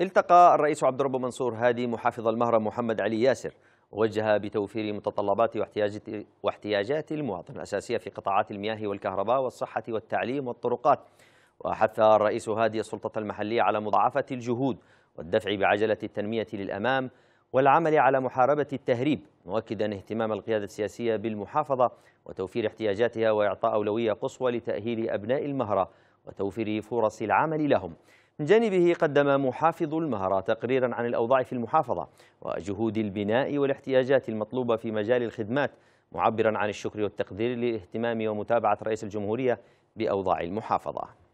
التقى الرئيس عبد الرب منصور هادي محافظ المهرة محمد علي ياسر ووجه بتوفير متطلبات واحتياجات المواطن الأساسية في قطاعات المياه والكهرباء والصحة والتعليم والطرقات وحث الرئيس هادي السلطة المحلية على مضاعفة الجهود والدفع بعجلة التنمية للأمام والعمل على محاربة التهريب مؤكدا اهتمام القيادة السياسية بالمحافظة وتوفير احتياجاتها وإعطاء أولوية قصوى لتأهيل أبناء المهرة وتوفير فرص العمل لهم من جانبه قدم محافظ المهرة تقريرا عن الأوضاع في المحافظة وجهود البناء والاحتياجات المطلوبة في مجال الخدمات معبرا عن الشكر والتقدير لاهتمام ومتابعة رئيس الجمهورية بأوضاع المحافظة